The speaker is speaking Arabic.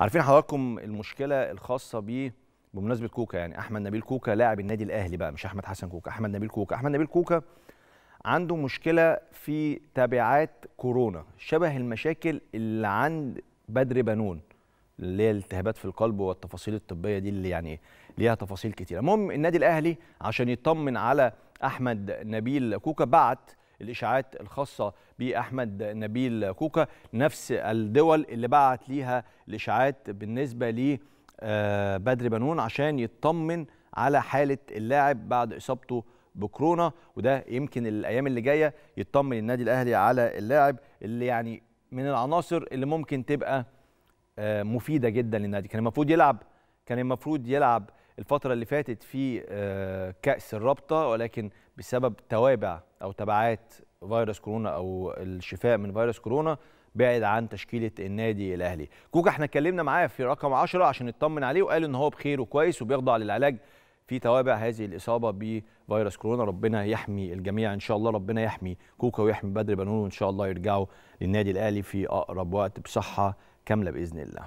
عارفين حضراتكم المشكله الخاصه بيه بمناسبه كوكا يعني احمد نبيل كوكا لاعب النادي الاهلي بقى مش احمد حسن كوكا احمد نبيل كوكا احمد نبيل كوكا عنده مشكله في تبعات كورونا شبه المشاكل اللي عند بدر بنون اللي هي التهابات في القلب والتفاصيل الطبيه دي اللي يعني ليها تفاصيل كتيره المهم النادي الاهلي عشان يطمن على احمد نبيل كوكا بعت الإشاعات الخاصة بأحمد نبيل كوكا نفس الدول اللي بعت ليها الإشاعات بالنسبة ل آه، بدر بنون عشان يطمن على حاله اللاعب بعد اصابته بكورونا وده يمكن الايام اللي جايه يطمن النادي الاهلي على اللاعب اللي يعني من العناصر اللي ممكن تبقى آه، مفيده جدا للنادي كان المفروض يلعب كان المفروض يلعب الفتره اللي فاتت في آه، كاس الرابطه ولكن بسبب توابع او تبعات فيروس كورونا او الشفاء من فيروس كورونا بعد عن تشكيله النادي الاهلي كوكا احنا اتكلمنا معاه في رقم 10 عشان نطمن عليه وقال ان هو بخير وكويس وبيخضع للعلاج في توابع هذه الاصابه بفيروس كورونا ربنا يحمي الجميع ان شاء الله ربنا يحمي كوكا ويحمي بدر بنون وان شاء الله يرجعوا للنادي الاهلي في اقرب وقت بصحه كامله باذن الله